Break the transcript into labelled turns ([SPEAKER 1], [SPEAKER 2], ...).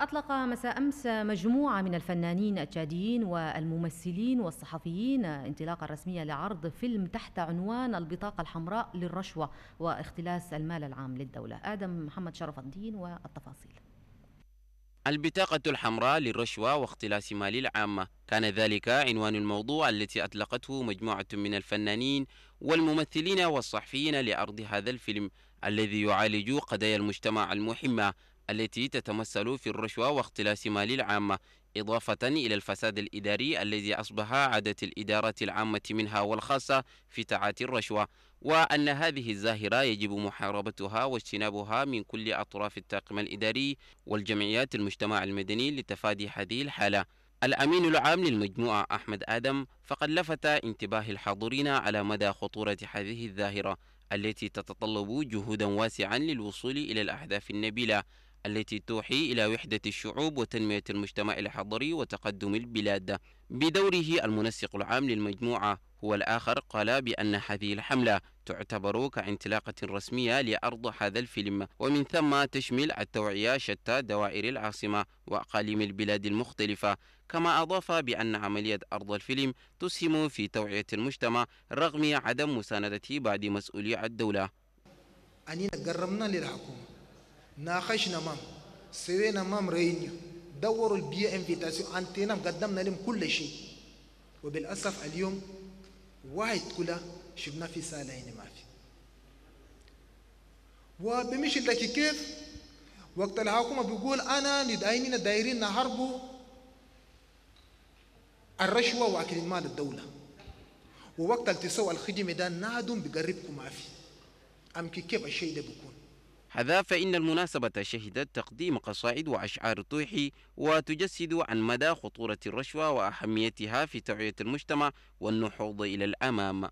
[SPEAKER 1] أطلق مساء أمس مجموعة من الفنانين التشاديين والممثلين والصحفيين انطلاقا رسميا لعرض فيلم تحت عنوان البطاقة الحمراء للرشوة واختلاس المال العام للدولة آدم محمد شرف الدين والتفاصيل
[SPEAKER 2] البطاقة الحمراء للرشوة واختلاس مال العامة كان ذلك عنوان الموضوع التي أطلقته مجموعة من الفنانين والممثلين والصحفيين لعرض هذا الفيلم الذي يعالج قضايا المجتمع المهمة التي تتمثل في الرشوة واختلاس مال العامة إضافة إلى الفساد الإداري الذي أصبح عادة الإدارة العامة منها والخاصة في تعاتي الرشوة وأن هذه الظاهرة يجب محاربتها واجتنابها من كل أطراف الطاقم الإداري والجمعيات المجتمع المدني لتفادي هذه الحالة الأمين العام للمجموعة أحمد آدم فقد لفت انتباه الحاضرين على مدى خطورة هذه الظاهرة التي تتطلب جهودا واسعا للوصول إلى الأهداف النبيلة التي توحي إلى وحدة الشعوب وتنمية المجتمع الحضري وتقدم البلاد بدوره المنسق العام للمجموعة هو الآخر قال بأن هذه الحملة تعتبر كانطلاقة رسمية لأرض هذا الفيلم ومن ثم تشمل التوعية شتى دوائر العاصمة وأقاليم البلاد المختلفة كما أضاف بأن عملية أرض الفيلم تسهم في توعية المجتمع رغم عدم مساندته بعد مسؤولي الدولة
[SPEAKER 3] أننا للحكومة ناقش نمام سوي نمام رينيو دوروا البيئة انفيتاسيون انتينا قدمنا لهم كل شيء وبالأسف اليوم واحد كلها شفنا في سالين ما في وبمشي لك كيف وقت الحكومة بيقول أنا ندعينين دايرين نحاربوا الرشوة وأكل المال الدولة ووقت التسوى الخدمة ده نادم بقربكم ما في امكي كيف الشيء ده بيكون
[SPEAKER 2] هذا فإن المناسبة شهدت تقديم قصائد وأشعار طيحي وتجسد عن مدى خطورة الرشوة وأهميتها في توعية المجتمع والنحوض إلى الأمام